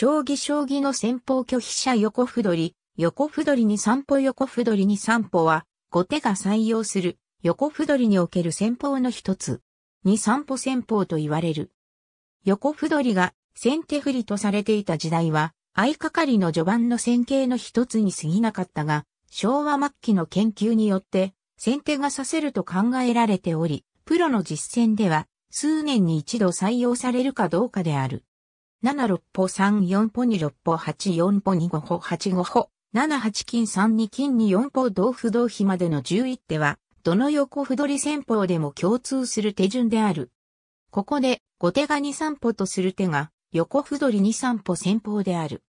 将棋将棋の先方拒否者横歩取り、横歩取りに散歩横歩取りに散歩は、後手が採用する、横歩取りにおける先方の一つ、に散歩先方と言われる。横歩取りが先手振りとされていた時代は、相掛かりの序盤の戦型の一つに過ぎなかったが、昭和末期の研究によって、先手がさせると考えられており、プロの実践では、数年に一度採用されるかどうかである。7六歩3四歩2六歩8四歩2五歩8五歩、7八金3二金に4歩同歩同飛までの11手は、どの横歩取り戦法でも共通する手順である。ここで、後手が2三歩とする手が、横歩取り2三歩戦法である。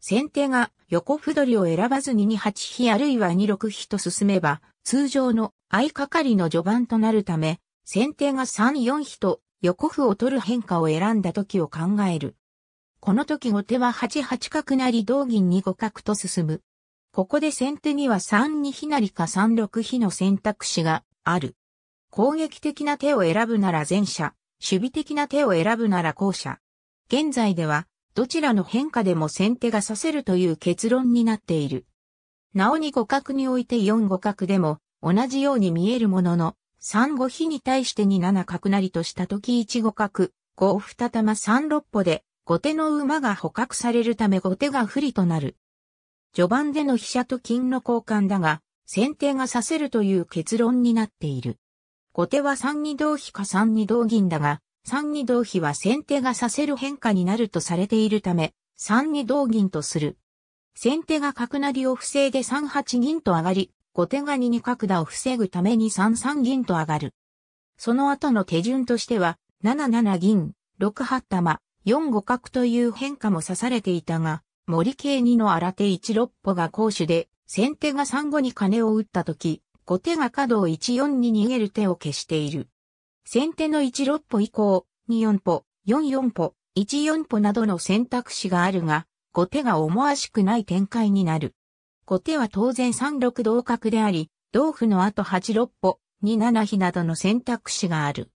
先手が横歩取りを選ばずに2八飛あるいは2六飛と進めば、通常の相掛かりの序盤となるため、先手が3四飛と横歩を取る変化を選んだ時を考える。この時後手は8八角成同銀に互角と進む。ここで先手には3二飛成か3六飛の選択肢がある。攻撃的な手を選ぶなら前者、守備的な手を選ぶなら後者。現在では、どちらの変化でも先手が指せるという結論になっている。なおに互角において4互角でも、同じように見えるものの、3五比に対して2七角成とした時1互角、5二玉3六歩で、後手の馬が捕獲されるため後手が不利となる。序盤での飛車と金の交換だが、先手がさせるという結論になっている。後手は3二同飛か3二同銀だが、3二同飛は先手がさせる変化になるとされているため、3二同銀とする。先手が角成りを防いで3八銀と上がり、後手が2二角田を防ぐために3三銀と上がる。その後の手順としては、7七銀、6八玉、4五角という変化も指されていたが、森系2の新手1六歩が攻守で、先手が3五に金を打った時、後手が角を1四に逃げる手を消している。先手の1六歩以降、2四歩、4四歩、1四歩などの選択肢があるが、後手が思わしくない展開になる。後手は当然3六同角であり、同歩の後8六歩、2七飛などの選択肢がある。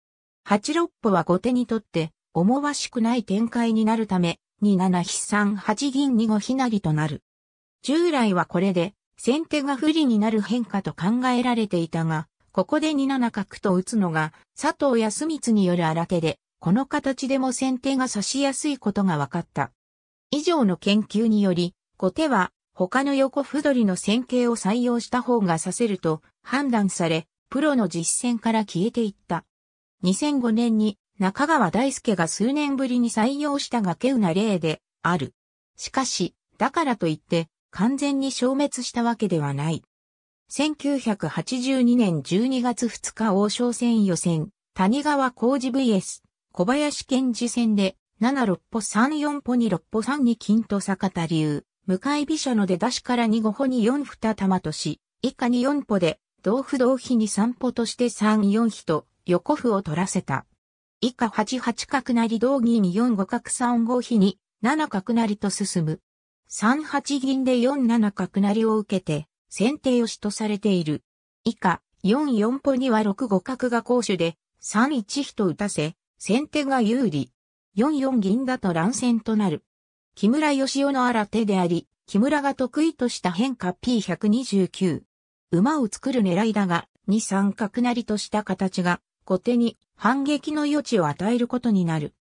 8六歩は後手にとって、思わしくない展開になるため、2七飛算8銀2五なりとなる。従来はこれで、先手が不利になる変化と考えられていたが、ここで2七角と打つのが、佐藤康光による荒手で、この形でも先手が指しやすいことが分かった。以上の研究により、後手は他の横歩取りの線形を採用した方が指せると判断され、プロの実践から消えていった。2005年に中川大輔が数年ぶりに採用したがけうな例である。しかし、だからといって完全に消滅したわけではない。1982年12月2日王将戦予選、谷川浩二 vs 小林健二戦で、7六歩3四歩に六歩3二金と坂田流、向かい飛車ので出しから2五歩に4二玉とし、以下に4歩で、同歩同飛に3歩として3四飛と横歩を取らせた。以下8八角成同銀4五角3五比に7角成と進む。3八銀で4七角成を受けて、先手よしとされている。以下、4四歩には6五角が攻守で、3一比と打たせ、先手が有利。4四銀だと乱戦となる。木村義雄の新手であり、木村が得意とした変化 P129。馬を作る狙いだが、2三角成とした形が、後手に反撃の余地を与えることになる。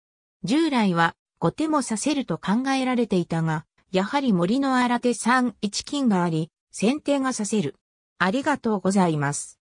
従来は後手もさせると考えられていたが、やはり森の荒手3 1金があり、先手がさせる。ありがとうございます。